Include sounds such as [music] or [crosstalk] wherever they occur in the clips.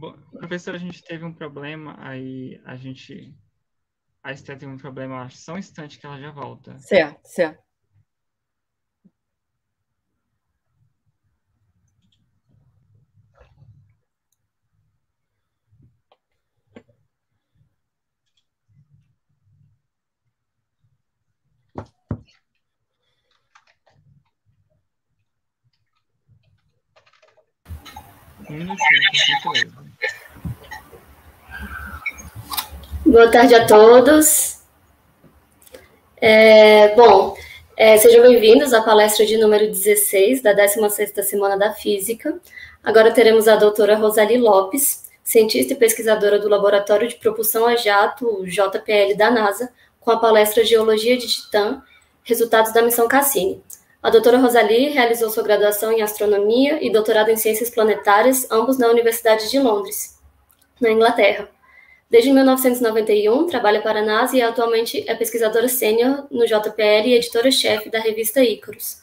Bom, professor, a gente teve um problema, aí a gente. A Esté teve um problema, acho, só um instante que ela já volta. Certo, certo. Um minutinho. Boa tarde a todos. É, bom, é, sejam bem-vindos à palestra de número 16 da 16ª Semana da Física. Agora teremos a doutora Rosali Lopes, cientista e pesquisadora do Laboratório de Propulsão a Jato, JPL da NASA, com a palestra Geologia de Titã, Resultados da Missão Cassini. A doutora Rosali realizou sua graduação em Astronomia e doutorado em Ciências Planetárias, ambos na Universidade de Londres, na Inglaterra. Desde 1991, trabalha para a NASA e atualmente é pesquisadora sênior no JPL e editora-chefe da revista Ícaros.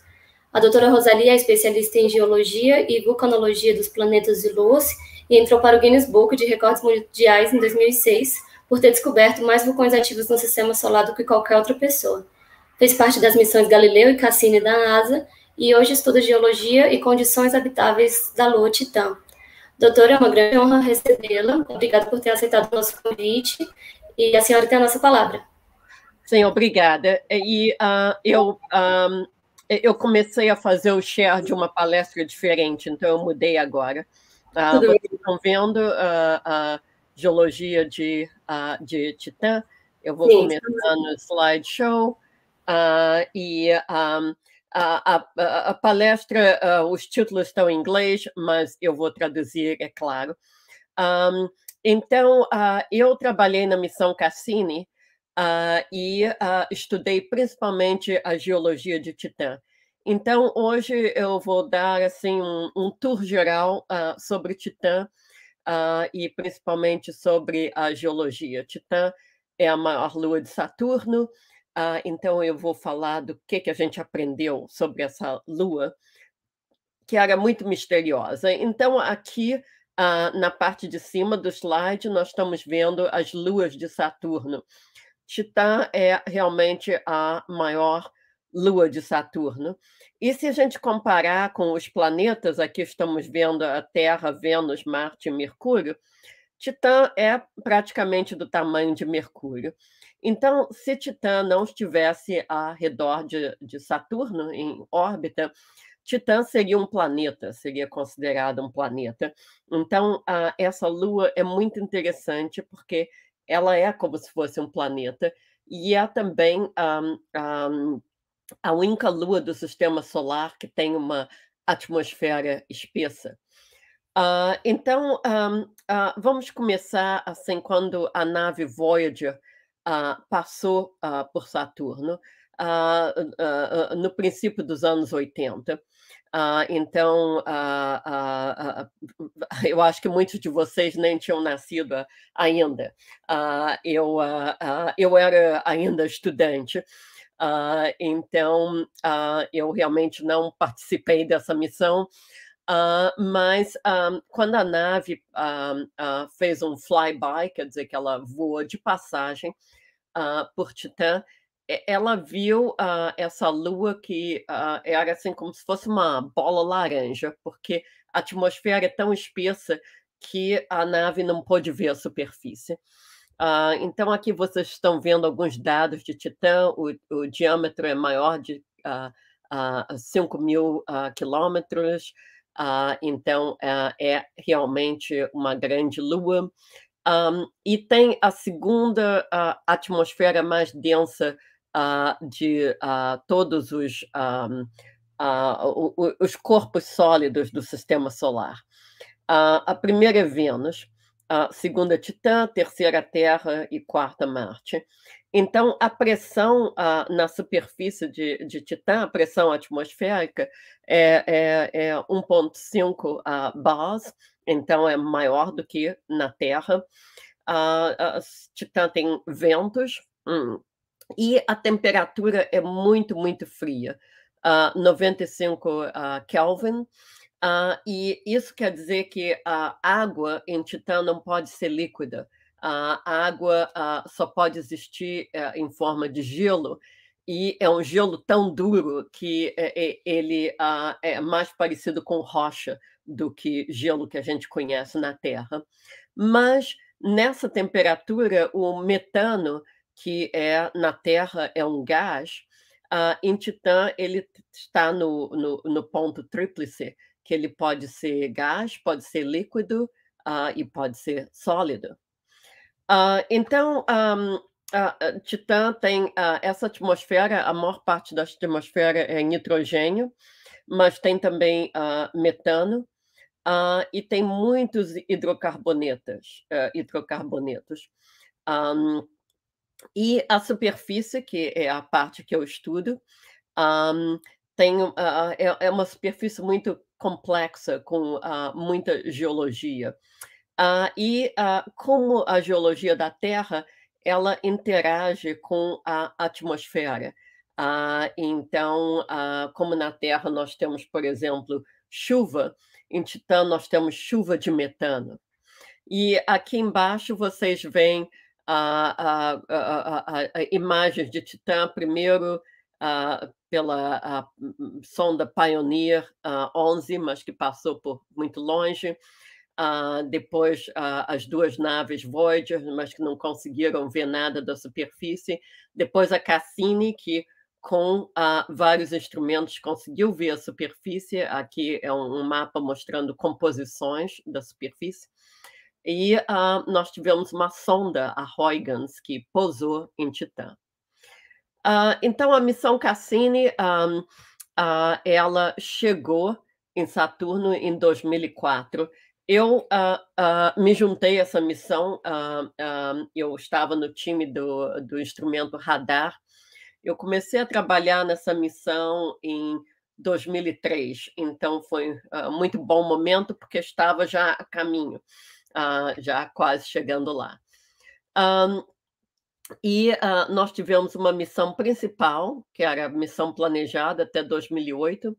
A doutora Rosalie é especialista em geologia e vulcanologia dos planetas e luas e entrou para o Guinness Book de Recordes Mundiais em 2006 por ter descoberto mais vulcões ativos no sistema solar do que qualquer outra pessoa. Fez parte das missões Galileu e Cassini da NASA e hoje estuda geologia e condições habitáveis da Lua Titã, Doutora, é uma grande honra recebê-la. Obrigada por ter aceitado o nosso convite. E a senhora tem a nossa palavra. Sim, obrigada. E uh, eu, um, ah, eu comecei a fazer o share de uma palestra diferente, então eu mudei agora. Uh, vocês estão vendo a, a geologia de, uh, de Titã. Eu vou Sim. começar no slideshow. Uh, e um, a, a, palestra, uh, os títulos estão em inglês, mas eu vou traduzir, é claro. Um, então, uh, eu trabalhei na Missão Cassini uh, e estudei principalmente a geologia de Titã. Então, hoje eu vou dar assim um, um tour geral sobre Titã e principalmente sobre a geologia. Titã é a maior lua de Saturno, ah, então eu vou falar do que, que a gente aprendeu sobre essa lua, que era muito misteriosa. Então, aqui ah, na parte de cima do slide, nós estamos vendo as luas de Saturno. Titã é realmente a maior lua de Saturno. E se a gente comparar com os planetas, aqui estamos vendo a Terra, Vênus, Marte e Mercúrio, Titã é praticamente do tamanho de Mercúrio. Então, se Titã não estivesse ao redor de, de Saturno, em órbita, Titã seria um planeta, seria considerado um planeta. Então, a, essa lua é muito interessante porque ela é como se fosse um planeta e é também um, um, a única lua do sistema solar que tem uma atmosfera espessa. Uh, então, um, uh, ah, vamos começar assim, quando a nave Voyager ah, passou ah, por Saturno ah, no princípio dos anos 80. então, [laughs] eu acho que muitos de vocês nem tinham nascido ainda. eu, eu era ainda estudante. Uh, então, uh, eu realmente não participei dessa missão, Uh, mas um, ah, quando a nave uh, uh, fez um flyby, quer dizer que ela voou de passagem por Titã, ela viu essa lua que era assim como se fosse uma bola laranja, porque a atmosfera é tão espessa que a nave não pôde ver a superfície. então, aqui vocês estão vendo alguns dados de Titã, o, o diâmetro é maior de uh, 5 mil quilômetros. Uh, então, uh, é realmente uma grande lua. Um, e tem a segunda uh, atmosfera mais densa de todos os, um, os corpos sólidos do sistema solar. a primeira é Vênus, a segunda é Titã, terceira é Terra e quarta é Marte. Então, a pressão ah, na superfície de, de, Titã, a pressão atmosférica, é, é, é 1,5 ah, bars, então é maior do que na Terra. Ah, titã tem ventos hum, e a temperatura é muito, muito fria, 95 Kelvin. e isso quer dizer que a água em Titã não pode ser líquida a água ah, só pode existir eh, em forma de gelo, e é um gelo tão duro que eh, ele ah, é mais parecido com rocha do que gelo que a gente conhece na Terra. Mas nessa temperatura, o metano, que é na Terra é um gás, ah, em Titã ele está no, no, no ponto tríplice, que ele pode ser gás, pode ser líquido e pode ser sólido. Uh, então, um, uh, ah, ah, Titã tem uh, essa atmosfera, a maior parte da atmosfera é nitrogênio, mas tem também metano. e tem muitos hidrocarbonetas, hidrocarbonetos. Um, e a superfície, que é a parte que eu estudo, um, tem, uh, é, é, uma superfície muito complexa, com uh, muita geologia. Uh, e uh, como a geologia da Terra ela interage com a atmosfera. Uh, então, como na Terra nós temos, por exemplo, chuva, em Titã nós temos chuva de metano. E aqui embaixo vocês veem a, imagens de Titã, primeiro pela sonda Pioneer 11, mas que passou por muito longe, Uh, depois uh, as duas naves Voyager, mas que não conseguiram ver nada da superfície. Depois a Cassini, que com uh, vários instrumentos conseguiu ver a superfície. Aqui é um, um mapa mostrando composições da superfície. E nós tivemos uma sonda, a Huygens, que pousou em Titã. então, a missão Cassini, um, ela chegou em Saturno em 2004 eu uh, uh, me juntei a essa missão, uh, eu estava no time do, do instrumento Radar. Eu comecei a trabalhar nessa missão em 2003, então foi muito bom momento, porque estava já a caminho, já quase chegando lá. Um, e uh, nós tivemos uma missão principal, que era a missão planejada até 2008,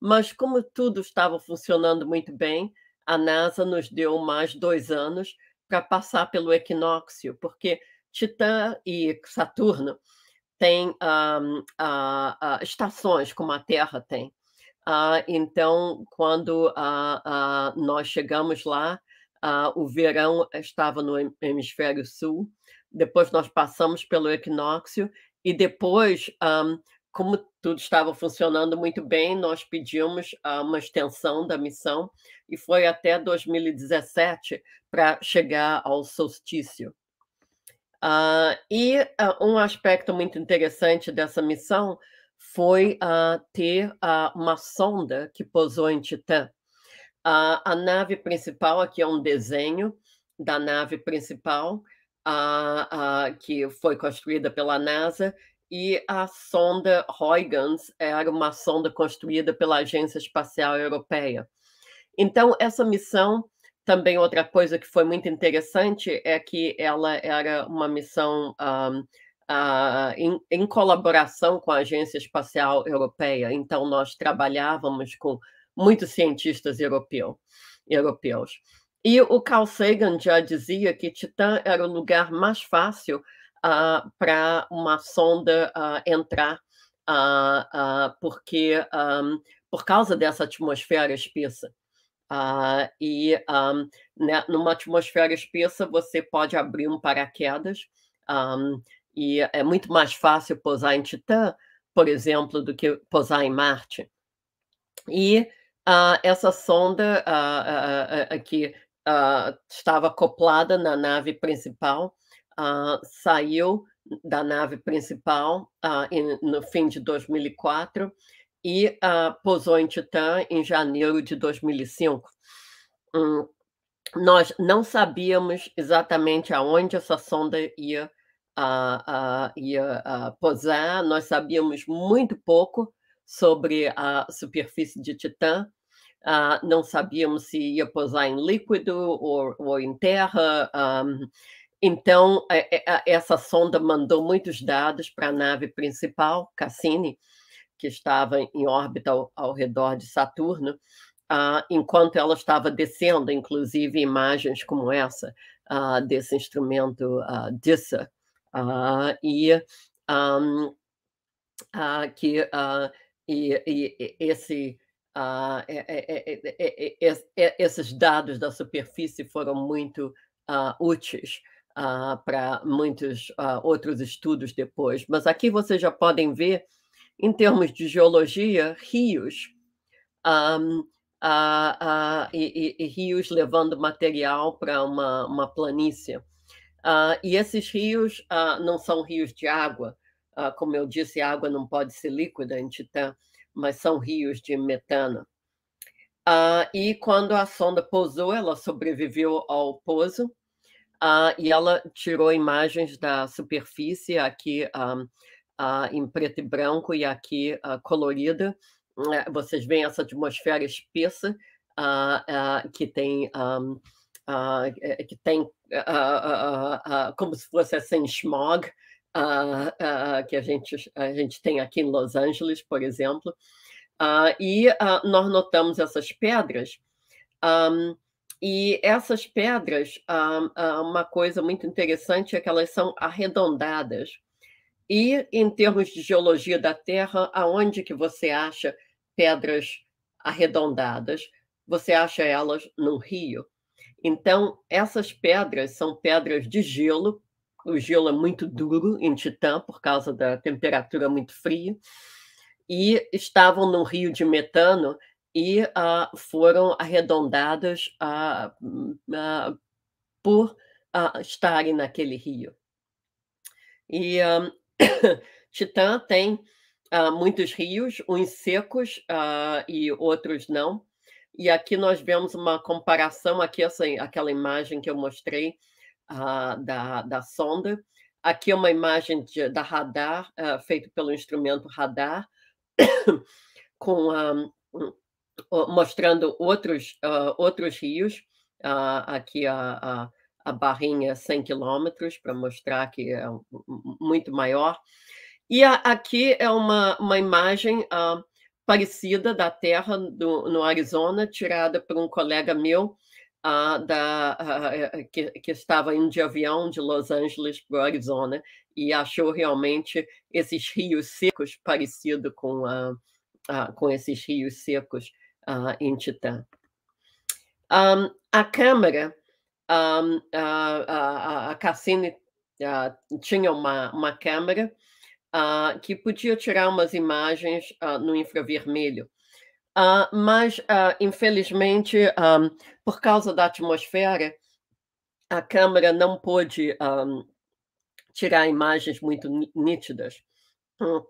mas como tudo estava funcionando muito bem, a NASA nos deu mais dois anos para passar pelo equinócio, porque Titã e Saturno têm ah, estações, como a Terra tem. Ah, então, quando nós chegamos lá, o verão estava no hemisfério sul, depois nós passamos pelo equinócio e depois um, como tudo estava funcionando muito bem, nós pedimos ah, uma extensão da missão e foi até 2017 para chegar ao solstício. Uh, e uh, um aspecto muito interessante dessa missão foi uh, ter uma sonda que pousou em Titã. a nave principal, aqui é um desenho da nave principal, que foi construída pela NASA, e a sonda Huygens era é uma sonda construída pela Agência Espacial Europeia. Então, essa missão, também outra coisa que foi muito interessante, é que ela era uma missão um, uh, ah, em, em, colaboração com a Agência Espacial Europeia. Então, nós trabalhávamos com muitos cientistas europeu, europeus. E o Carl Sagan já dizia que Titã era o lugar mais fácil uh, para uma sonda uh, entrar, uh, porque um, por causa dessa atmosfera espessa. e um, né, numa atmosfera espessa você pode abrir um paraquedas um, e é muito mais fácil pousar em Titã, por exemplo, do que pousar em Marte. E essa sonda que estava acoplada na nave principal uh, saiu da nave principal uh, no fim de 2004 e uh, pousou em Titã em janeiro de 2005. Um, nós não sabíamos exatamente aonde essa sonda ia, uh, ia pousar, nós sabíamos muito pouco sobre a superfície de Titã. Uh, não sabíamos se ia pousar em líquido ou, ou em terra, um, então, é, é, essa sonda mandou muitos dados para a nave principal, Cassini, que estava em órbita ao, ao redor de Saturno, ah, enquanto ela estava descendo, inclusive imagens como essa, ah, desse instrumento ah, DISA, ah, e, um, que, e, e, esse. É, é, é, é, esses dados da superfície foram muito úteis ah, para muitos ah, outros estudos depois. Mas aqui vocês já podem ver, em termos de geologia, rios. Um, ah, e, e, e, rios levando material para uma, uma planície. e esses rios não são rios de água. como eu disse, a água não pode ser líquida em Titã, tá, mas são rios de metano. e quando a sonda pousou, ela sobreviveu ao pouso, Uh, e ela tirou imagens da superfície aqui um, uh, em preto e branco e aqui uh, colorida. É, vocês veem essa atmosfera espessa ah, que tem um, é, é, que tem como se fosse assim, smog que a gente a gente tem aqui em Los Angeles, por exemplo. e nós notamos essas pedras. Um, e essas pedras, uma coisa muito interessante é que elas são arredondadas. E em termos de geologia da Terra, aonde que você acha pedras arredondadas? Você acha elas no rio. Então, essas pedras são pedras de gelo. O gelo é muito duro em Titã por causa da temperatura muito fria. E estavam num rio de metano e uh, foram arredondadas uh, uh, por estarem naquele rio. E um, [coughs] Titã tem muitos rios, uns secos e outros não. E aqui nós vemos uma comparação, aqui essa, aquela imagem que eu mostrei da, da sonda. Aqui é uma imagem de, da radar, feito pelo instrumento radar, [coughs] com a, um, mostrando outros, uh, outros rios, uh, aqui a, a, a, barrinha 100 quilômetros, para mostrar que é muito maior. E a, aqui é uma, uma imagem uh, parecida da Terra do, no Arizona, tirada por um colega meu, da, eh, eh, que, que estava indo de avião de Los Angeles para o Arizona, e achou realmente esses rios secos parecido com a. com esses rios secos uh, em Titã. Um, a câmara, um, a, a Cassini uh, tinha uma, uma câmera uh, ah, que podia tirar umas imagens uh, no infravermelho. mas, infelizmente, um, por causa da atmosfera, a câmera não pôde um, tirar imagens muito nítidas. Hum.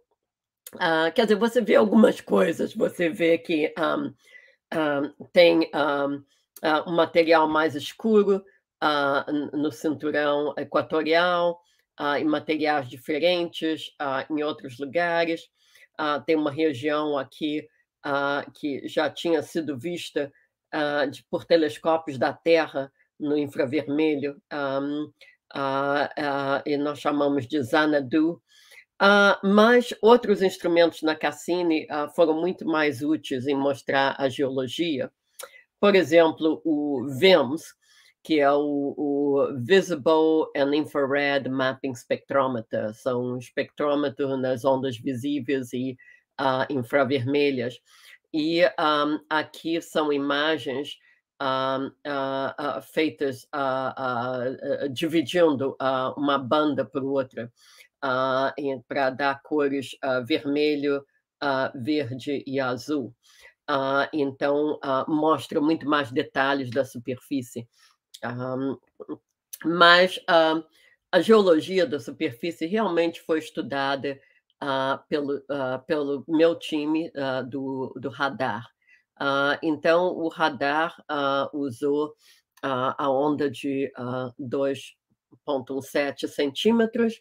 Uh, quer dizer, você vê algumas coisas, você vê que um, tem um, uh, ah, um, material mais escuro uh, no cinturão equatorial, em materiais diferentes em outros lugares. tem uma região aqui que já tinha sido vista de, por telescópios da Terra no infravermelho, e nós chamamos de Xanadu, Uh, mas outros instrumentos na Cassini uh, ah, foram muito mais úteis em mostrar a geologia. Por exemplo, o VIMS, que é o, o Visible and Infrared Mapping Spectrometer, são um espectrômetros nas ondas visíveis e uh, infravermelhas. E um, aqui são imagens uh, feitas dividindo uma banda por outra, para dar cores vermelho, verde e azul. então, mostra muito mais detalhes da superfície. mas a geologia da superfície realmente foi estudada pelo, pelo meu time do, do radar. Uh, então, o radar uh, usou uh, a onda de 2,17 centímetros.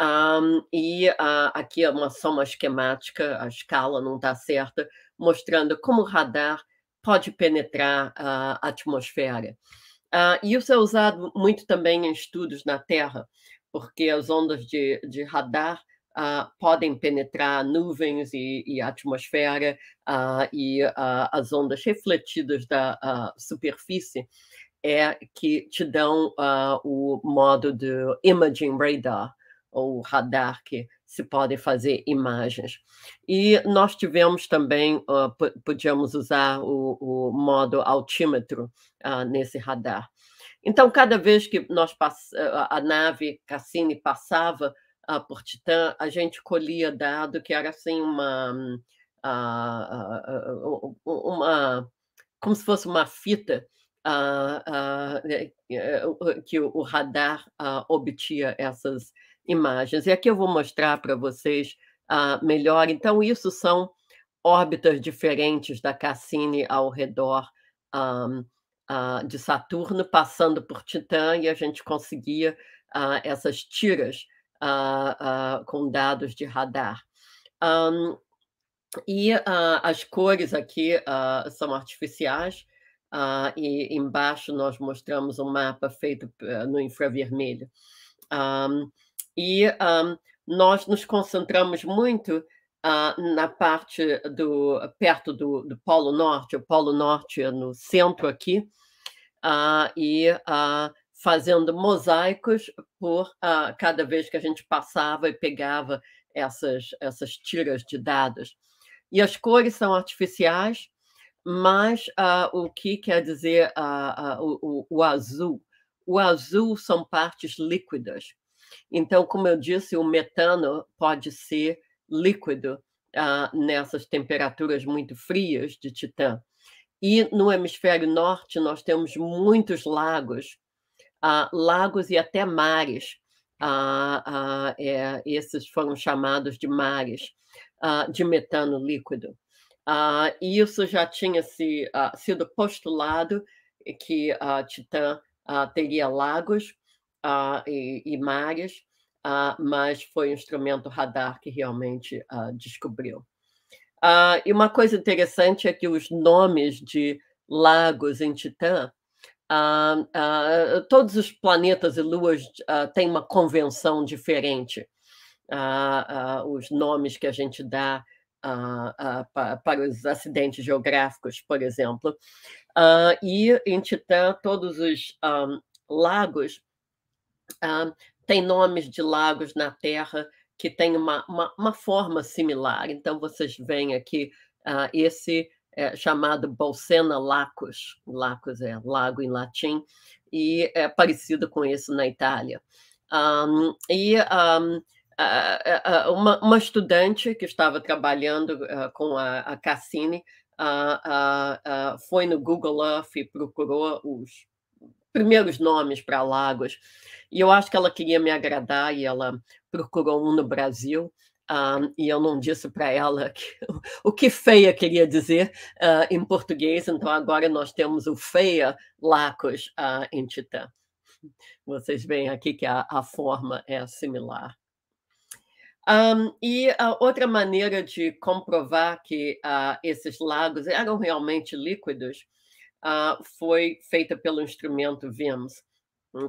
Um, e aqui é uma, soma esquemática, a escala não está certa, mostrando como o radar pode penetrar a atmosfera. e isso é usado muito também em estudos na Terra, porque as ondas de, de radar uh, podem penetrar nuvens e, e atmosfera uh, e ah, as ondas refletidas da superfície é que te dão o modo de imaging radar, ou radar que se podem fazer imagens. E nós tivemos também, uh, podíamos usar o, o modo altímetro uh, nesse radar. Então, cada vez que nós a nave Cassini passava a ah, Titã, a gente colhia dado que era assim uma, ah, ah, uma, uma como se fosse uma fita é, é, que o radar obtinha essas imagens. E aqui eu vou mostrar para vocês melhor. Então, isso são órbitas diferentes da Cassini ao redor de Saturno, passando por Titã, e a gente conseguia essas tiras uh, uh, com dados de radar. Um, e ah, as cores aqui são artificiais, e embaixo nós mostramos um mapa feito eh, no infravermelho. Um, e um, nós nos concentramos muito Uh, na parte do perto do, do, Polo Norte, o Polo Norte é no centro aqui, uh, e uh, fazendo mosaicos por ah, cada vez que a gente passava e pegava essas, essas tiras de dados. E as cores são artificiais, mas ah, o que quer dizer ah, o, o, o azul? O azul são partes líquidas. Então, como eu disse, o metano pode ser líquido nessas temperaturas muito frias de Titã. E no hemisfério norte, nós temos muitos lagos ah, lagos e até mares. Ah, ah, é, esses foram chamados de mares de metano líquido. isso já tinha se, sido postulado que Titã teria lagos e, e, mares, mas foi o instrumento radar que realmente descobriu. Uh, e uma coisa interessante é que os nomes de lagos em Titã Uh, uh, todos os planetas e luas uh, têm uma convenção diferente. os nomes que a gente dá pa, para os acidentes geográficos, por exemplo. e em Titã, todos os um, lagos têm nomes de lagos na Terra que têm uma, uma, uma forma similar. Então, vocês veem aqui esse é, Bolsena Lacos, Lacos é lago em latim, e é parecido com isso na Itália. Um, e um, uma, uma, estudante que estava trabalhando uh, com a, a Cassini uh, uh, foi no Google Earth e procurou os primeiros nomes para lagos. E eu acho que ela queria me agradar e ela procurou um no Brasil e eu não disse para ela que, [laughs] o que feia queria dizer uh, em português, então agora nós temos o feia lacos uh, em titã. Vocês veem aqui que a, a forma é similar. Um, e a outra maneira de comprovar que ah, esses lagos eram realmente líquidos foi feita pelo instrumento VIMS, hum,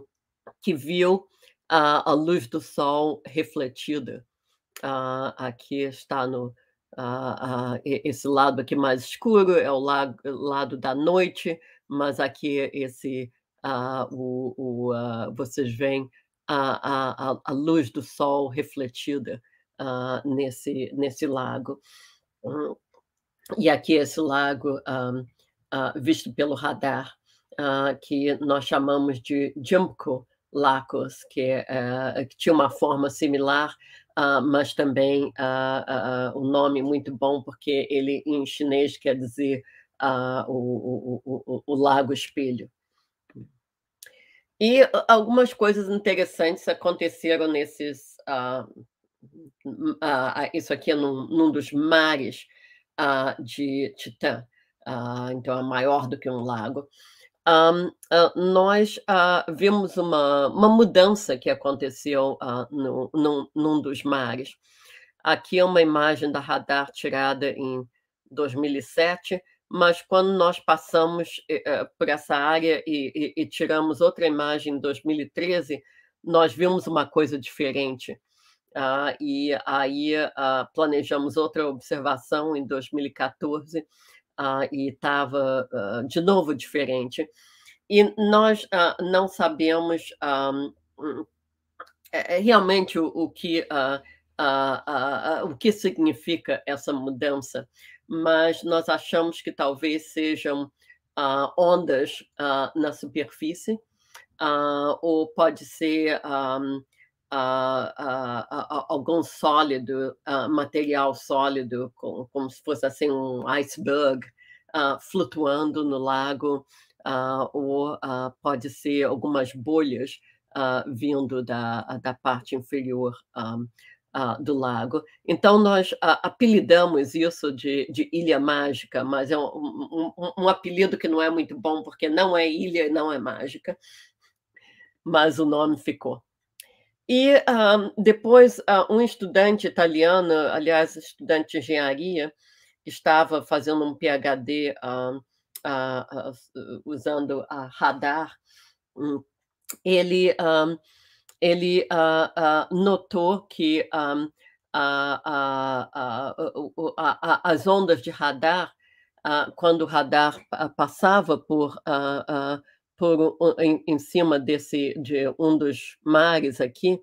que viu a luz do sol refletida Uh, aqui está no uh, uh, esse lado aqui mais escuro é o la eh, lado da noite, mas aqui esse o, o vocês veem a, a, a, luz do sol refletida nesse nesse lago hum, e aqui esse lago visto pelo radar que nós chamamos de Jumco Lacos, que, é, eh, que tinha uma forma similar ah, mas também uh, uh, um nome muito bom, porque ele em chinês quer dizer o, o, o, o Lago Espelho. E algumas coisas interessantes aconteceram nesses. Uh, uh, isso aqui é num, num dos mares uh, de Titã, então é maior do que um lago. Uh, nós uh, vimos uma, uma mudança que aconteceu uh, no, num, num, dos mares. Aqui é uma imagem da radar tirada em 2007, mas quando nós passamos eh, eh, por essa área e, e, e, tiramos outra imagem em 2013, nós vimos uma coisa diferente. Ah, e aí planejamos outra observação em 2014 uh, e estava uh, ah, de novo diferente. E nós uh, não sabemos um, é, é, realmente o, o que o que significa essa mudança, mas nós achamos que talvez sejam ondas na superfície, ou pode ser um, uh, uh, algum sólido, ah, material sólido, com, como se fosse assim um iceberg ah, flutuando no lago, ah, ou pode ser algumas bolhas vindo da, da parte inferior um, Uh, do lago. Então, nós uh, apelidamos isso de, de, Ilha Mágica, mas é um, um, um, apelido que não é muito bom, porque não é ilha e não é mágica, mas o nome ficou. E uh, depois, uh, um estudante italiano, aliás, estudante de engenharia, que estava fazendo um PhD uh, usando radar, um, ele, um, ele ah, ah, notou que um, as ondas de radar, quando o radar passava por por, em, em cima desse, de um dos mares aqui,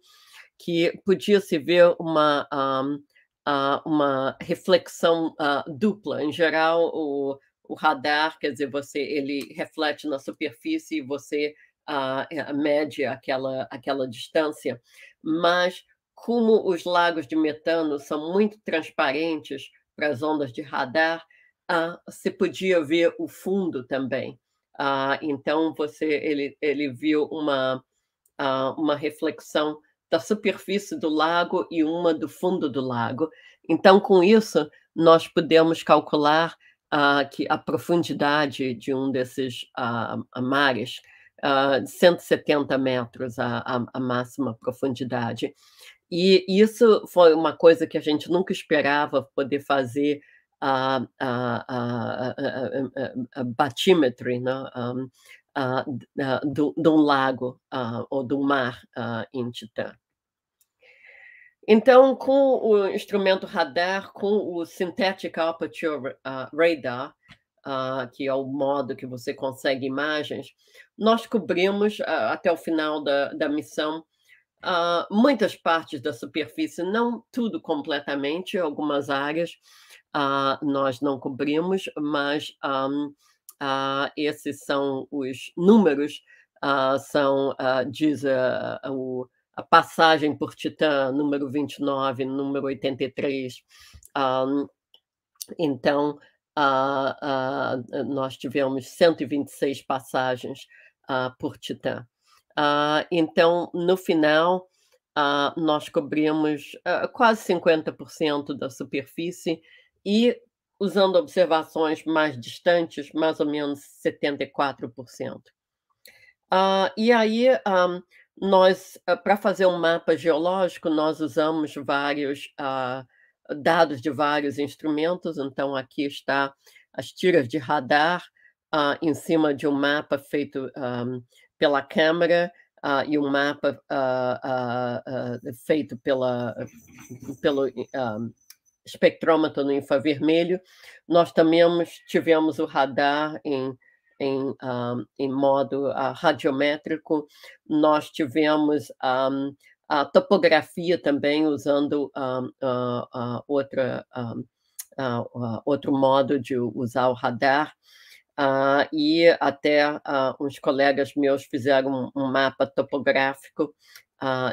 que podia se ver uma, um, uh, ah, ah, uma reflexão uh, dupla. Em geral, o, o, radar, quer dizer, você ele reflete na superfície e você uh, mede aquela, aquela distância. Mas como os lagos de metano são muito transparentes para as ondas de radar, uh, você podia ver o fundo também. Uh, então você ele, ele viu uma uh, uma reflexão da superfície do lago e uma do fundo do lago. Então com isso nós podemos calcular uh, que a profundidade de um desses mares uh, 170 metros a, a, a máxima profundidade. E isso foi uma coisa que a gente nunca esperava poder fazer a, a, a, né? do, de um lago ah, ou do mar ah, em Titã. Então, com o instrumento radar, com o Synthetic Aperture ah, Radar, Uh, que é o modo que você consegue imagens, nós cobrimos uh, até o final da, da missão uh, muitas partes da superfície, não tudo completamente, algumas áreas, uh, nós não cobrimos, mas um, uh, ah, ah, esses são os números, uh, são, diz o, a passagem por Titã, número 29, número 83. Um, então, nós tivemos 126 passagens por Titã. então, no final, Uh, nós cobrimos uh, quase 50% da superfície e usando observações mais distantes, mais ou menos 74%. Uh, ah, e aí, ah, nós, ah, para fazer um mapa geológico, nós usamos vários uh, dados de vários instrumentos. Então, aqui está as tiras de radar uh, em cima de um mapa feito um, pela câmera uh, e um mapa feito pela, pelo espectrômetro no infravermelho, nós também tivemos o radar em, em, um, ah, em modo uh, radiométrico, nós tivemos um, ah, a topografia também usando um, uh, uh, outra, outro modo de usar o radar. e até uns colegas meus fizeram um, mapa topográfico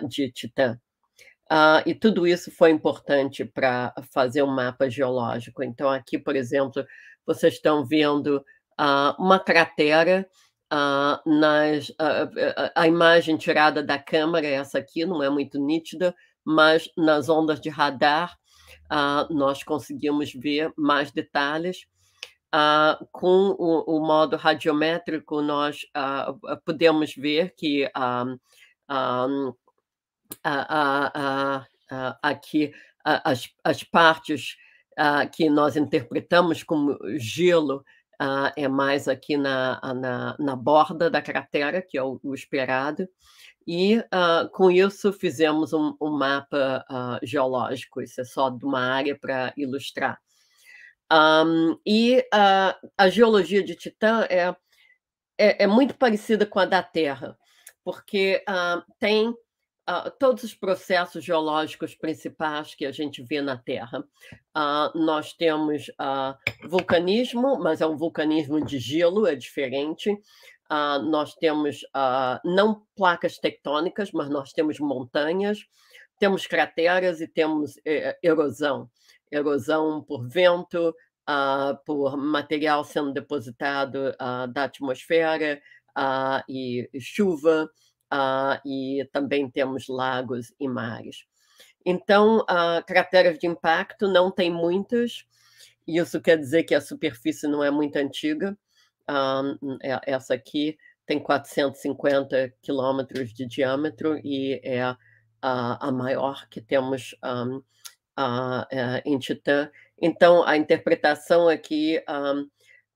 de Titã. Uh, e tudo isso foi importante para fazer um mapa geológico. Então, aqui, por exemplo, vocês estão vendo uh, uma cratera. Uh, nas, a imagem tirada da câmera é essa aqui, não é muito nítida, mas nas ondas de radar nós conseguimos ver mais detalhes. com o, o, modo radiométrico, nós podemos ver que a a, a, aqui as, as partes que nós interpretamos como gelo é mais aqui na, na, na, borda da cratera, que é o, o esperado, e uh, com isso fizemos um, um mapa uh, geológico, isso é só de uma área para ilustrar. Um, e uh, a geologia de Titã é, é, é, muito parecida com a da Terra, porque tem Uh, todos os processos geológicos principais que a gente vê na Terra. Uh, nós temos uh, vulcanismo, mas é um vulcanismo de gelo, é diferente. nós temos não placas tectônicas, mas nós temos montanhas, temos crateras e temos eh, erosão erosão por vento, por material sendo depositado da atmosfera e chuva uh, e também temos lagos e mares. Então, uh, crateras de impacto não tem muitas e isso quer dizer que a superfície não é muito antiga. Ah, é, essa aqui tem 450 quilômetros de diâmetro e é uh, a maior que temos um, uh, é, em Titã. Então, a interpretação é que um,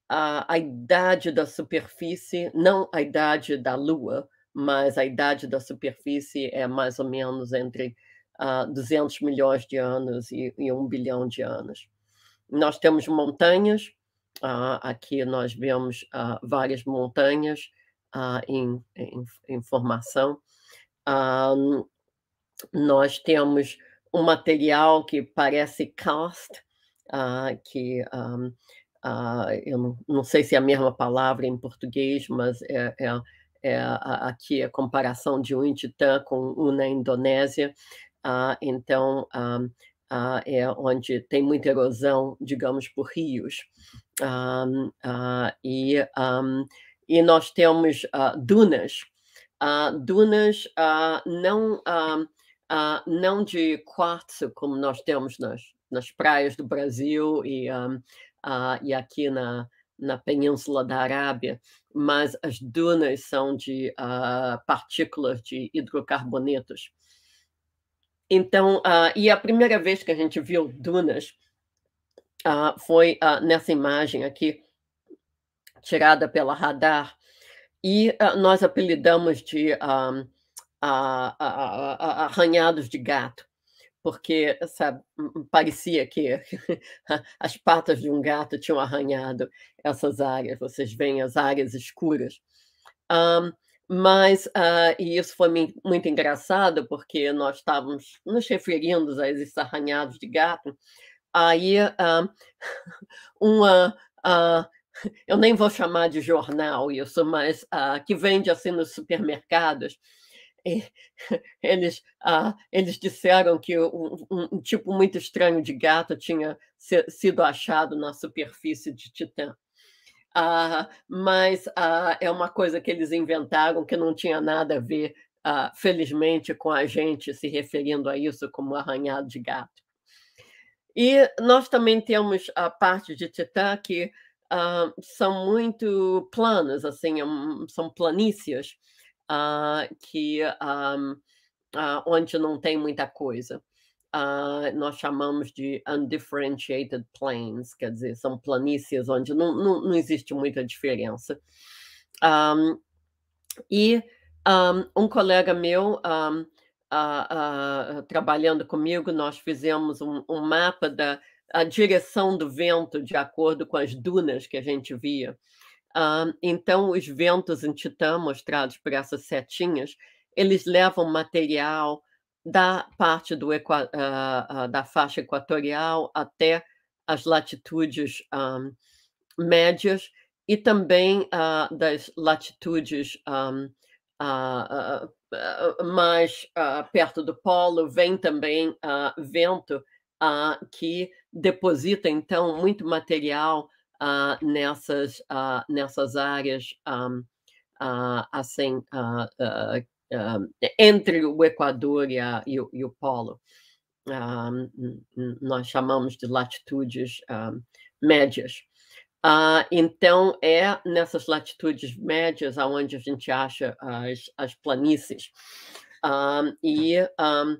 a, a idade da superfície, não a idade da Lua, mas a idade da superfície é mais ou menos entre uh, ah, 200 milhões de anos e, e 1 bilhão de anos. Nós temos montanhas, uh, aqui nós vemos uh, várias montanhas em, em, em, formação. nós temos um material que parece cast, que um, eu não, não, sei se é a mesma palavra em português, mas é, é é, aqui a comparação de um titã com um na Indonésia, ah, então ah, ah, é onde tem muita erosão, digamos, por rios. Ah, ah e, ah, e nós temos dunas, dunas não, não de quartzo, como nós temos nas, nas praias do Brasil e, e aqui na, na Península da Arábia, mas as dunas são de uh, partículas de hidrocarbonetos. Então, uh, e a primeira vez que a gente viu dunas uh, foi nessa imagem aqui, tirada pela radar, e nós apelidamos de arranhados de gato porque sabe, hum, hum, parecia que [laughs] as patas de um gato tinham arranhado essas áreas. Vocês veem as áreas escuras. Um, mas, uh, e isso foi muito engraçado, porque nós estávamos nos referindo a esses arranhados de gato. Aí, uh, [laughs] uma. Uh, eu nem vou chamar de jornal isso, mas ah, que vende assim nos supermercados, [laughs] eles, ah, eles disseram que um, um, tipo muito estranho de gato tinha se, sido achado na superfície de Titã. Ah, mas ah, é uma coisa que eles inventaram que não tinha nada a ver, ah, felizmente, com a gente se referindo a isso como arranhado de gato. E nós também temos a parte de Titã que ah, são muito planas, assim, é são planícies uh, que um, uh, ah, ah, onde não tem muita coisa. Uh, nós chamamos de undifferentiated plains, quer dizer, são planícies onde não, não, não existe muita diferença. Um, e um, um, colega meu, um, uh, uh, trabalhando comigo, nós fizemos um, mapa da direção do vento de acordo com as dunas que a gente via então, os ventos em Titã, mostrados por essas setinhas, eles levam material da parte do, uh, da faixa equatorial até as latitudes um, médias e também uh, das latitudes um, mais perto do polo, vem também vento que deposita, então, muito material uh, nessas, uh, nessas áreas um, ah, assim, entre o Equador e, a, e, o, e o, Polo. nós chamamos de latitudes médias. Uh, então, é nessas latitudes médias aonde a gente acha as, as planícies. Um, e um,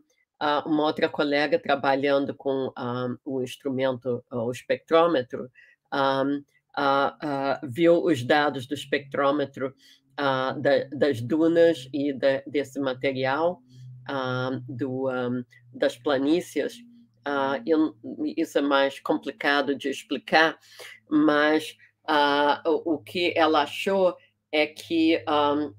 uma outra colega trabalhando com um, o instrumento, o espectrômetro, um, uh, uh, viu os dados do espectrômetro uh, da, das dunas e desse material do, um, das planícies. Eu, isso é mais complicado de explicar, mas o, o que ela achou é que um,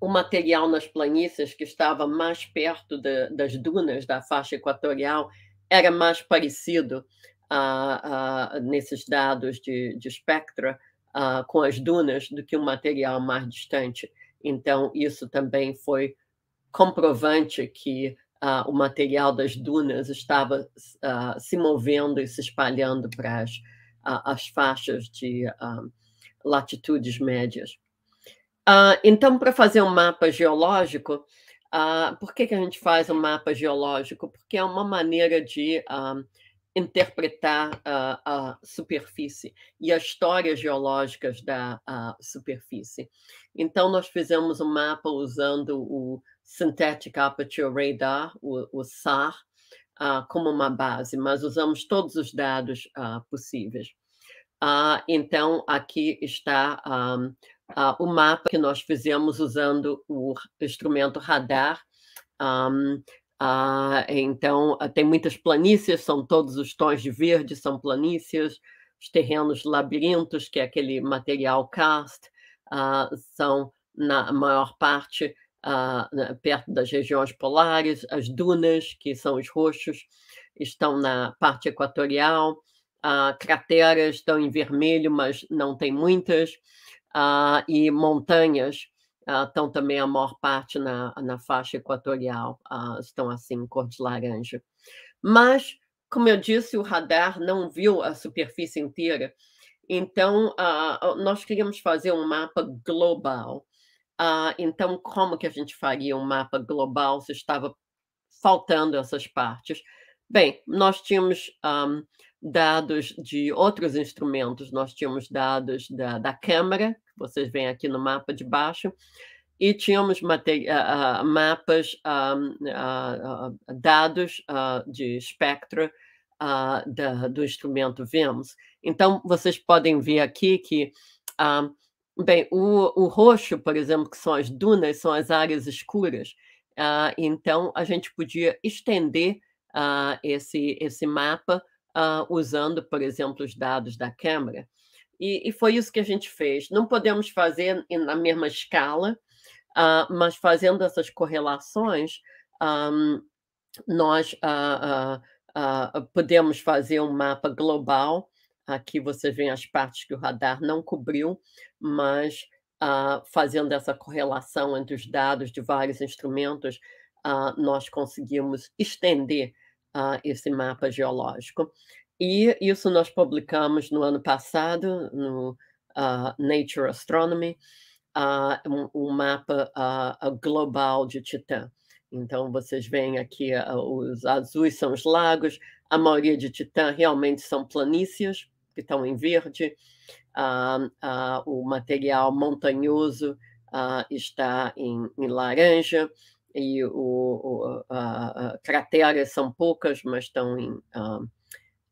o material nas planícies que estava mais perto de, das dunas da faixa equatorial era mais parecido uh, uh, nesses dados de, de espectra uh, com as dunas do que um material mais distante. Então, isso também foi comprovante que ah, o material das dunas estava ah, se movendo e se espalhando para as, as faixas de latitudes médias. então, para fazer um mapa geológico, por que, que a gente faz um mapa geológico? Porque é uma maneira de interpretar a, a, superfície e as histórias geológicas da superfície. Então, nós fizemos um mapa usando o Synthetic Aperture Radar, o, o SAR, uh, ah, como uma base, mas usamos todos os dados uh, possíveis. Uh, então, aqui está um, o mapa que nós fizemos usando o instrumento radar, um, ah, então, ah, tem muitas planícies, são todos os tons de verde, são planícies. Os terrenos labirintos, que é aquele material cast, ah, são, na maior parte, perto das regiões polares. As dunas, que são os roxos, estão na parte equatorial. crateras estão em vermelho, mas não tem muitas. e montanhas ah, estão também a maior parte na, na faixa equatorial, ah, estão assim, cor de laranja. Mas, como eu disse, o radar não viu a superfície inteira, então ah, nós queríamos fazer um mapa global. então, como que a gente faria um mapa global se estava faltando essas partes? Bem, nós tínhamos um, dados de outros instrumentos, nós tínhamos dados da, da câmara, que vocês veem aqui no mapa de baixo, e tínhamos uh, mapas, uh, uh, dados de espectro da, do instrumento VIMS. Então, vocês podem ver aqui que, bem, o, o roxo, por exemplo, que são as dunas, são as áreas escuras. então, a gente podia estender esse, esse mapa uh, usando, por exemplo, os dados da Câmara. E, e, foi isso que a gente fez. Não podemos fazer na mesma escala, uh, mas fazendo essas correlações, um, nós uh, podemos fazer um mapa global. Aqui vocês veem as partes que o radar não cobriu, mas fazendo essa correlação entre os dados de vários instrumentos, nós conseguimos estender uh, esse mapa geológico. E isso nós publicamos no ano passado, no uh, Nature Astronomy, uh, um, um, mapa global de Titã. Então, vocês veem aqui os azuis são os lagos, a maioria de Titã realmente são planícies, que estão em verde, o material montanhoso está em, em laranja, e o, o a, a, crateras são poucas, mas estão em, ah,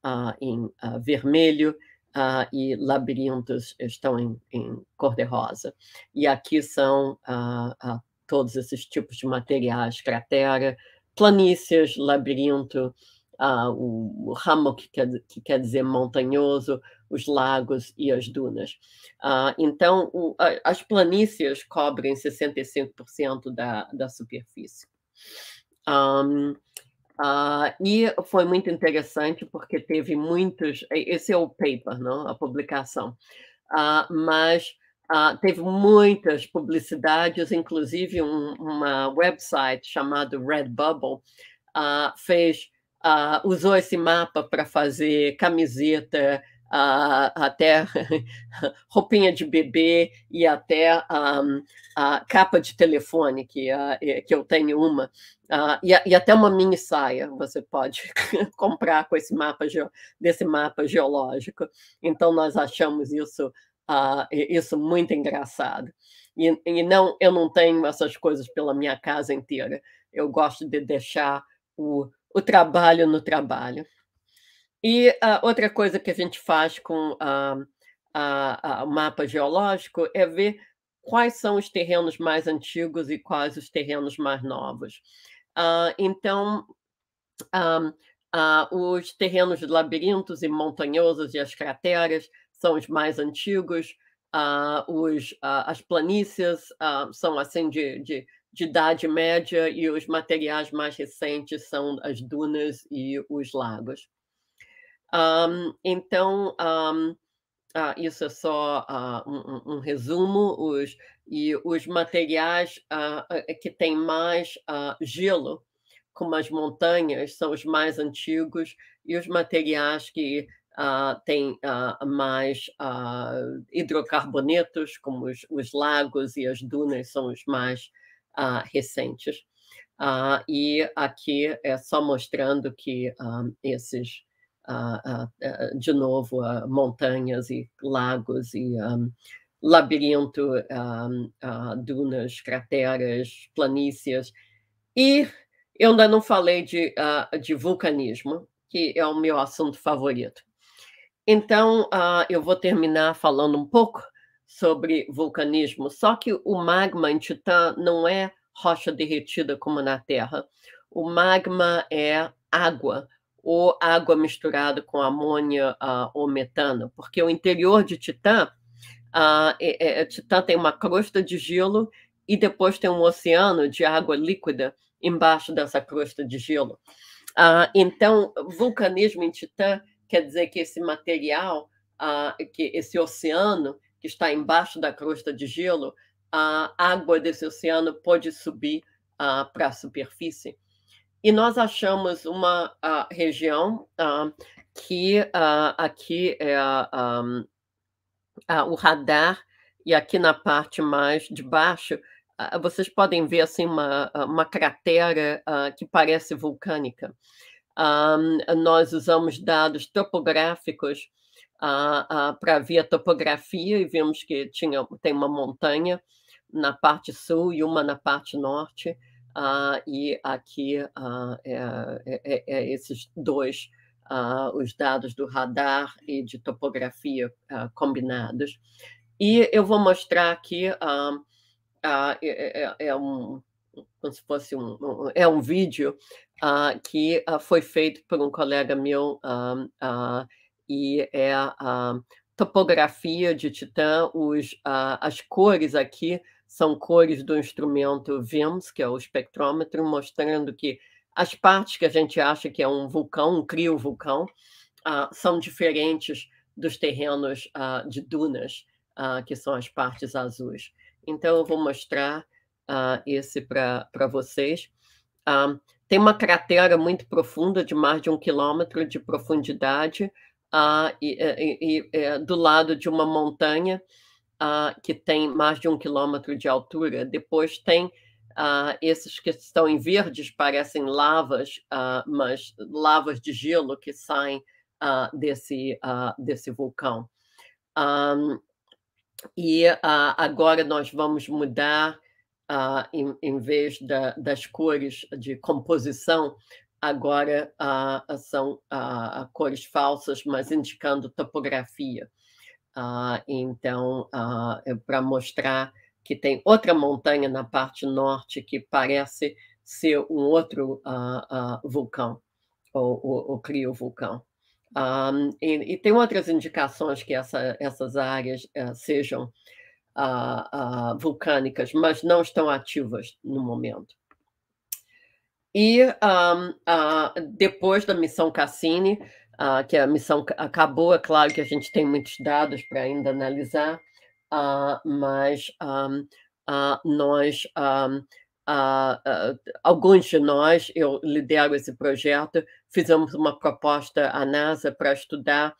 ah, em ah, vermelho. Uh, e labirintos estão em, em cor-de-rosa. E aqui são uh, uh, todos esses tipos de materiais: cratera, planícies, labirinto, ah, o, ramo, que quer, que quer dizer montanhoso, os lagos e as dunas. Ah, então, o, a, as planícies cobrem 65% da, da superfície. Um, ah, e foi muito interessante porque teve muitos. Esse é o paper, não? a publicação. Ah, mas ah, teve muitas publicidades, inclusive um, uma website chamado Redbubble fez usou esse mapa para fazer camiseta, até [laughs] roupinha de bebê e até um, a capa de telefone, que, que eu tenho uma, e, e, até uma mini saia você pode [laughs] comprar com esse mapa desse mapa geológico. Então nós achamos isso Uh, isso muito engraçado. E, e, não, eu não tenho essas coisas pela minha casa inteira. Eu gosto de deixar o, o trabalho no trabalho. E uh, outra coisa que a gente faz com uh, o mapa geológico é ver quais são os terrenos mais antigos e quais os terrenos mais novos. Uh, então, uh, uh, os terrenos de labirintos e montanhosos e as crateras são os mais antigos, os, as planícies são assim de, de de Idade Média e os materiais mais recentes são as dunas e os lagos. Um, então, um, ah, isso é só ah, um, um, resumo. Os, e os materiais ah, é, é que têm mais ah, gelo, como as montanhas, são os mais antigos, e os materiais que têm mais hidrocarbonetos, como os, os, lagos e as dunas, são os mais antigos uh, recentes. Uh, e aqui é só mostrando que ah, esses, uh, de novo, montanhas e lagos e um, labirinto, dunas, crateras, planícies. E eu ainda não falei de, de vulcanismo, que é o meu assunto favorito. Então, eu vou terminar falando um pouco sobre vulcanismo, só que o magma em Titã não é rocha derretida como na Terra. O magma é água, ou água misturada com amônia uh, ou metano, porque o interior de Titã, uh, é, é, Titã tem uma crosta de gelo e depois tem um oceano de água líquida embaixo dessa crosta de gelo. Uh, então, vulcanismo em Titã quer dizer que esse material, que esse oceano, que está embaixo da crosta de gelo, a água desse oceano pode subir uh, para a superfície. E nós achamos uma uh, região uh, que aqui é um, o radar, e aqui na parte mais de baixo, vocês podem ver assim, uma, uma cratera que parece vulcânica. Um, nós usamos dados topográficos para ver a topografia e vimos que tinha, tem uma montanha na parte sul e uma na parte norte, ah, e aqui ah, é, é, é, é esses dois, ah, os dados do radar e de topografia combinados. E eu vou mostrar aqui, é, é, é, um, como se fosse um, é um vídeo que foi feito por um colega meu e é a topografia de Titã. Os, a, ah, as cores aqui são cores do instrumento VIMS, que é o espectrômetro, mostrando que as partes que a gente acha que é um vulcão, um criovulcão, uh, ah, são diferentes dos terrenos uh, de dunas, uh, que são as partes azuis. Então, eu vou mostrar uh, esse para vocês. tem uma cratera muito profunda, de mais de um quilômetro de profundidade, eh, e, e, e, eh, do lado de uma montanha que tem mais de um quilômetro de altura. Depois tem esses que estão em verdes, parecem lavas, mas lavas de gelo que saem desse, desse vulcão. e agora nós vamos mudar, em, em, vez da, das cores de composição, agora ah, são ah, cores falsas, mas indicando topografia. Ah, então, ah, é para mostrar que tem outra montanha na parte norte que parece ser um outro ah, ah, vulcão, ou, ou, ou E, e, tem outras indicações que essa, essas áreas eh, sejam vulcânicas, mas não estão ativas no momento. E um, uh, ah, depois da missão Cassini, uh, que a missão acabou, é claro que a gente tem muitos dados para ainda analisar, uh, mas um, nós, um, alguns de nós, eu lidero esse projeto, fizemos uma proposta à NASA para estudar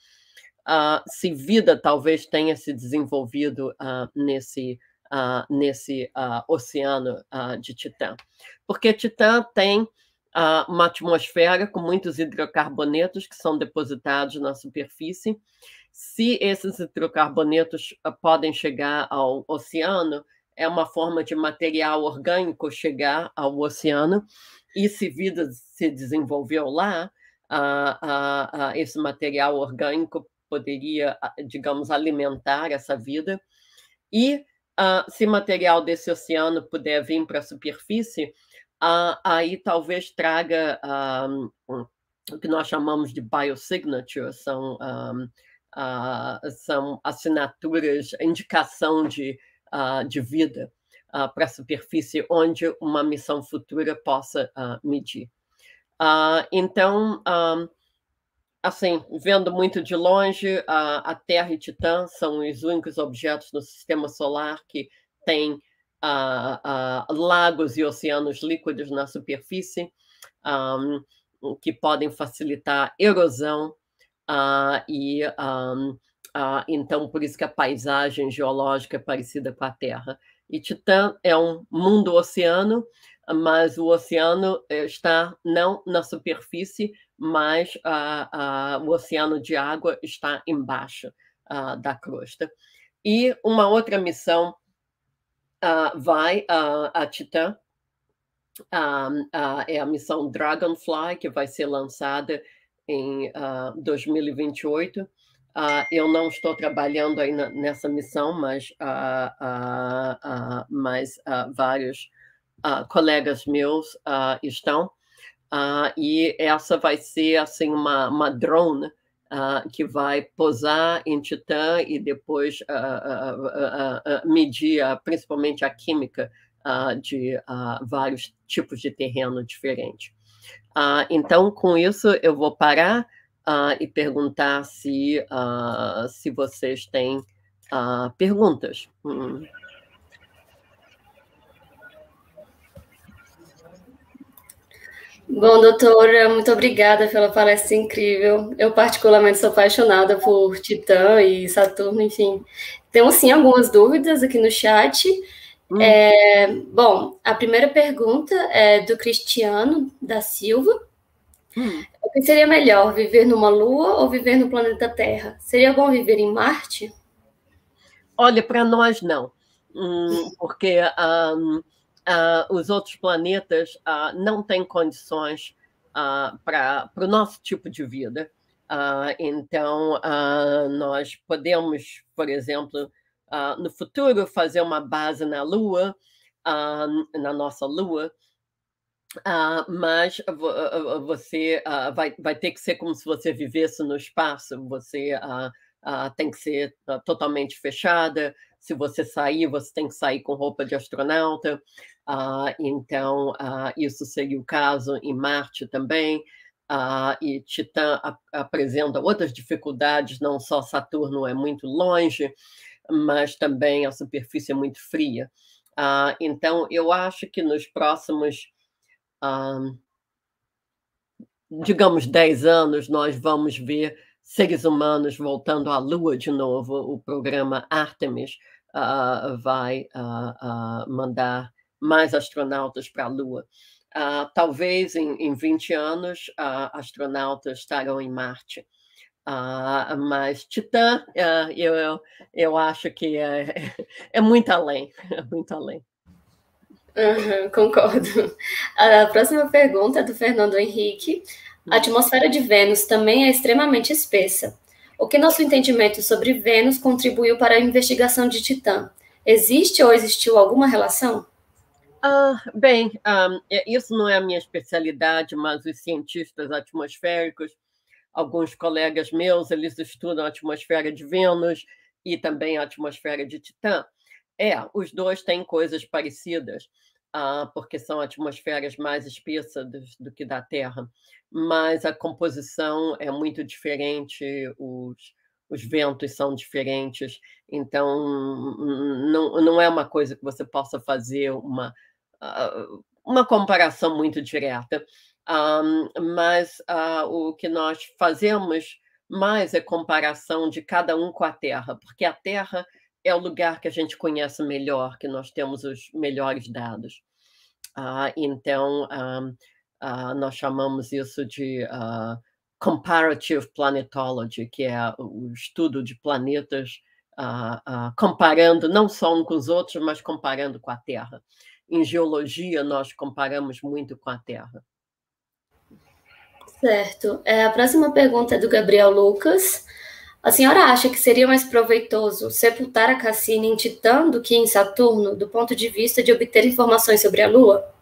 se vida talvez tenha se desenvolvido nesse projeto uh, nesse uh, oceano uh, de Titã. Porque Titã tem uma atmosfera com muitos hidrocarbonetos que são depositados na superfície. Se esses hidrocarbonetos podem chegar ao oceano, é uma forma de material orgânico chegar ao oceano. E se vida se desenvolveu lá, uh, esse material orgânico poderia, digamos, alimentar essa vida. E Uh, se material desse oceano puder vir para a superfície, uh, aí talvez traga ah, um, o que nós chamamos de biosignatures, são, um, são assinaturas, indicação de, de vida para a superfície, onde uma missão futura possa medir. então, assim, vendo muito de longe, a, a, Terra e Titã são os únicos objetos no sistema solar que têm a, a, lagos e oceanos líquidos na superfície, que podem facilitar erosão, ah, e então por isso que a paisagem geológica é parecida com a Terra. E Titã é um mundo oceano, mas o oceano eh, está não na superfície, mas o oceano de água está embaixo ah, da crosta. E uma outra missão ah, vai ah, a Titã, é a missão Dragonfly, que vai ser lançada em 2028. Uh, eu não estou trabalhando aí nessa missão, mas, uh, uh, mas vários colegas meus estão. Uh, e essa vai ser assim uma, uma drone uh, que vai posar em Titã e depois uh, medir principalmente a química de vários tipos de terreno diferente. então, com isso, eu vou parar e perguntar se, se vocês têm perguntas. Hum. Bom, doutora, muito obrigada pela palestra incrível. Eu, particularmente, sou apaixonada por Titã e Saturno, enfim. Temos, sim, algumas dúvidas aqui no chat. Hum. É, bom, a primeira pergunta é do Cristiano da Silva. Hum. O que seria melhor, viver numa lua ou viver no planeta Terra? Seria bom viver em Marte? Olha, para nós não, hum, porque... Um Uh, os outros planetas uh, não têm condições uh, ah, para o nosso tipo de vida. então, nós podemos, por exemplo, no futuro, fazer uma base na Lua, na nossa Lua, mas você vai, vai ter que ser como se você vivesse no espaço, você tem que ser totalmente fechada, se você sair, você tem que sair com roupa de astronauta. Uh, então, uh, isso seria o caso em Marte também. Uh, e Titã ap apresenta outras dificuldades, não só Saturno é muito longe, mas também a superfície é muito fria. então, eu acho que nos próximos digamos, 10 anos, nós vamos ver seres humanos voltando à Lua de novo, o programa Artemis, uh, vai uh, mandar mais astronautas para a Lua. Ah, talvez em, em 20 anos astronautas estarão em Marte. Uh, mas Titã, uh, eu, eu, eu acho que é, [laughs] é muito além, é muito além. Uhum, concordo. [laughs] A próxima pergunta é do Fernando Henrique. A atmosfera de Vênus também é extremamente espessa. O que nosso entendimento sobre Vênus contribuiu para a investigação de Titã? Existe ou existiu alguma relação? Ah, bem, ah, é, isso não é a minha especialidade, mas os cientistas atmosféricos, alguns colegas meus, eles estudam a atmosfera de Vênus e também a atmosfera de Titã. É, os dois têm coisas parecidas. Ah, porque são atmosferas mais espessas do, do, que da Terra, mas a composição é muito diferente, os, os ventos são diferentes, então não, não é uma coisa que você possa fazer uma, ah, uma comparação muito direta. mas ah, o que nós fazemos mais é comparação de cada um com a Terra, porque a Terra é o lugar que a gente conhece melhor, que nós temos os melhores dados. Ah, então, ah, ah, nós chamamos isso de comparative planetology, que é o estudo de planetas comparando não só um com os outros, mas comparando com a Terra. Em geologia, nós comparamos muito com a Terra. Certo. É, a próxima pergunta é do Gabriel Lucas. A senhora acha que seria mais proveitoso sepultar a Cassini em Titã do que em Saturno, do ponto de vista de obter informações sobre a Lua?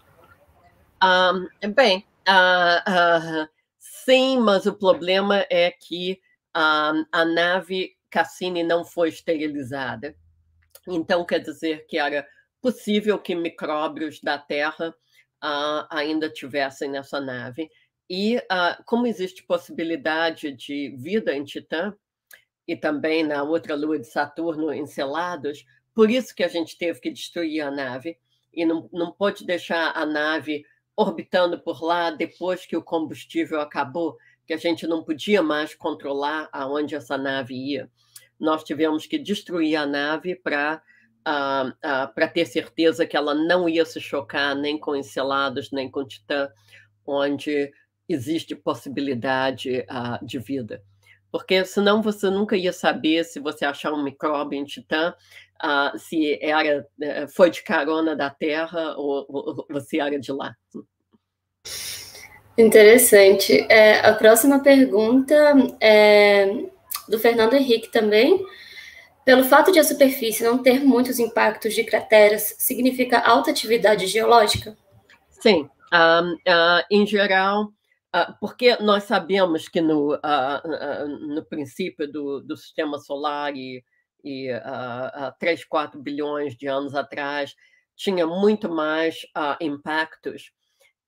Um, bem, uh, uh, sim, mas o problema é que a nave Cassini não foi esterilizada. Então, quer dizer que era possível que micróbios da Terra uh, ainda tivessem nessa nave. E como existe possibilidade de vida em Titã, e também na outra lua de Saturno encelados. Por isso que a gente teve que destruir a nave e não, não pôde deixar a nave orbitando por lá depois que o combustível acabou, que a gente não podia mais controlar aonde essa nave ia. Nós tivemos que destruir a nave para uh, ah, uh, ah, para ter certeza que ela não ia se chocar nem com encelados, nem com Titã, onde existe possibilidade uh, de vida porque senão você nunca ia saber se você achar um micróbio em Titã, uh, se era eh, foi de carona da Terra ou, ou, ou se era de lá. Interessante. É, a próxima pergunta é do Fernando Henrique também. Pelo fato de a superfície não ter muitos impactos de crateras, significa alta atividade geológica? Sim. Um, uh, ah, ah, em geral, ah, porque nós sabemos que no, ah, ah, no princípio do, do sistema solar e, e uh, 3, 4 bilhões de anos atrás, tinha muito mais uh, impactos.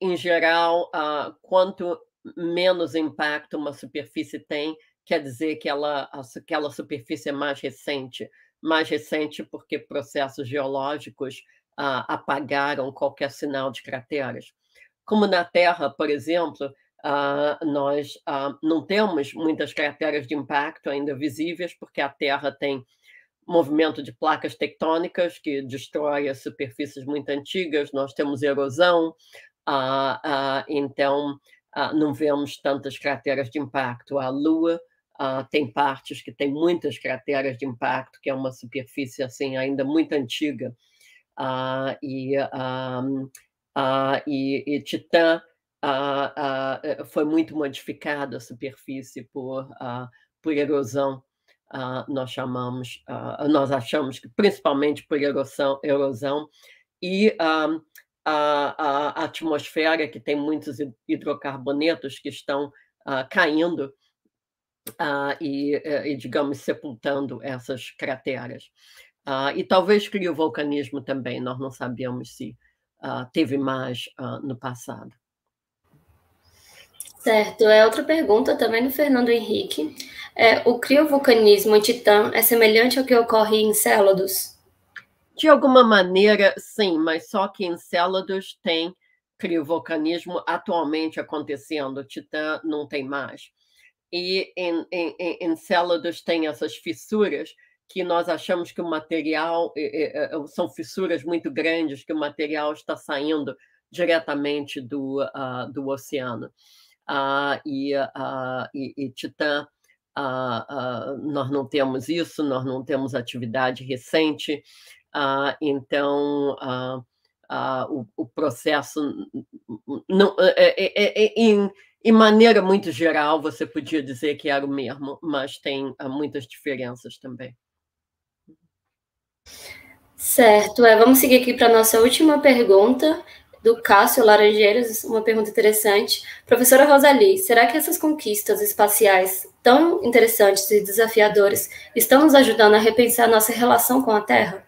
Em geral, uh, quanto menos impacto uma superfície tem, quer dizer que ela, aquela superfície é mais recente. Mais recente porque processos geológicos uh, apagaram qualquer sinal de crateras. Como na Terra, por exemplo, Uh, nós uh, não temos muitas crateras de impacto ainda visíveis, porque a Terra tem movimento de placas tectônicas que destrói as superfícies muito antigas, nós temos erosão, uh, então não vemos tantas crateras de impacto. A Lua tem partes que tem muitas crateras de impacto, que é uma superfície assim ainda muito antiga. e, e, e Titã uh, foi muito modificada a superfície por, ah, por erosão. nós chamamos, nós achamos que principalmente por erosão, erosão e a, a, atmosfera, que tem muitos hidrocarbonetos que estão uh, caindo uh, e, eh, e, digamos, sepultando essas crateras. Uh, e talvez criou o vulcanismo também, nós não sabemos se teve mais no passado. Certo. É outra pergunta também do Fernando Henrique. É, o criovulcanismo em Titã é semelhante ao que ocorre em Célados? De alguma maneira, sim, mas só que em Célados tem criovulcanismo atualmente acontecendo. Titã não tem mais. E em, em, em Célados tem essas fissuras que nós achamos que o material é, é, é, são fissuras muito grandes que o material está saindo diretamente do, uh, do oceano uh, e, uh, e, e Titã. Uh, nós não temos isso, nós não temos atividade recente, então o, o, processo não, é, é, é, é, em, em maneira muito geral, você podia dizer que era o mesmo, mas tem muitas diferenças também. Certo, é, vamos seguir aqui para a nossa última pergunta, do Cássio Laranjeiras, uma pergunta interessante. Professora Rosalie, será que essas conquistas espaciais tão interessantes e desafiadoras estão nos ajudando a repensar nossa relação com a Terra?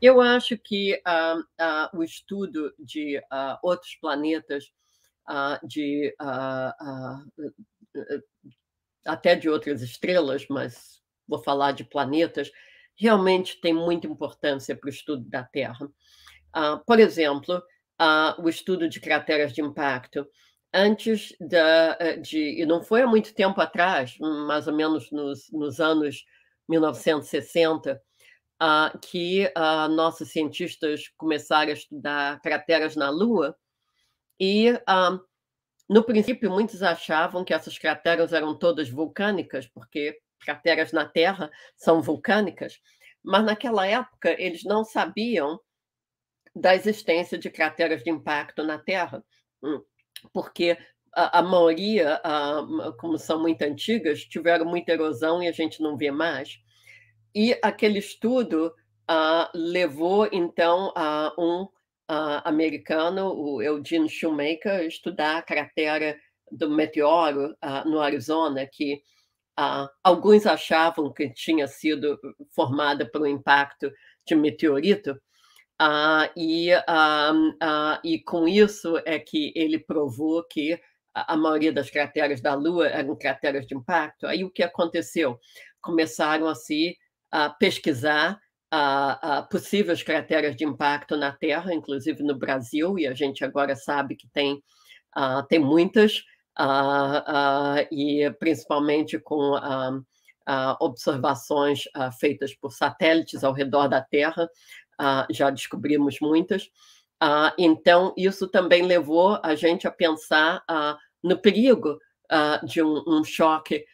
Eu acho que uh, uh, o estudo de uh, outros planetas, de até de outras estrelas, mas vou falar de planetas, realmente tem muita importância para o estudo da Terra. Uh, por exemplo, uh, o estudo de crateras de impacto. Antes da, ah, de, e não foi há muito tempo atrás, mais ou menos nos, nos anos 1960, uh, que nossos cientistas começaram a estudar crateras na Lua. E, no princípio, muitos achavam que essas crateras eram todas vulcânicas, porque crateras na Terra são vulcânicas, mas naquela época eles não sabiam da existência de crateras de impacto na Terra, hum, porque a, a maioria, a, como são muito antigas, tiveram muita erosão e a gente não vê mais. E aquele estudo a, ah, levou, então, a um americano, o Eugene Shoemaker, a estudar a cratera do meteoro ah, no Arizona, que ah, alguns achavam que tinha sido formada por um impacto de meteorito, ah, e, ah, hum, ah, e com isso é que ele provou que a maioria das crateras da Lua eram crateras de impacto. Aí o que aconteceu? Começaram a se a pesquisar a, possíveis crateras de impacto na Terra, inclusive no Brasil, e a gente agora sabe que tem, tem muitas, e principalmente com observações feitas por satélites ao redor da Terra, uh, já descobrimos muitas. Uh, então, isso também levou a gente a pensar uh, no perigo de um, um choque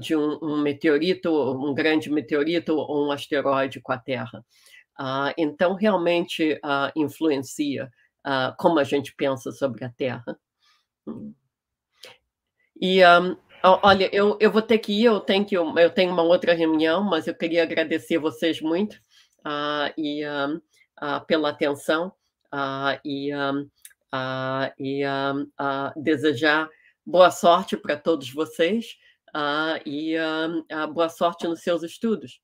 de um, um, meteorito, um grande meteorito ou um asteroide com a Terra. então, realmente influencia como a gente pensa sobre a Terra. E um, olha, eu, eu vou ter que ir, eu tenho, que, eu tenho uma outra reunião, mas eu queria agradecer vocês muito. Ah, e hum, ah, pela atenção ah, e, hum, e hum, desejar boa sorte para todos vocês e boa sorte nos seus estudos.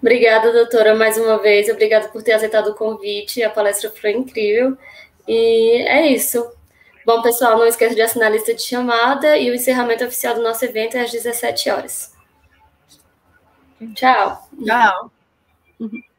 Obrigada, doutora, mais uma vez. Obrigada por ter aceitado o convite. A palestra foi incrível. E é isso. Bom, pessoal, não esqueça de assinar a lista de chamada e o encerramento oficial do nosso evento é às 17 horas. Tchau. Tchau. Mm-hmm.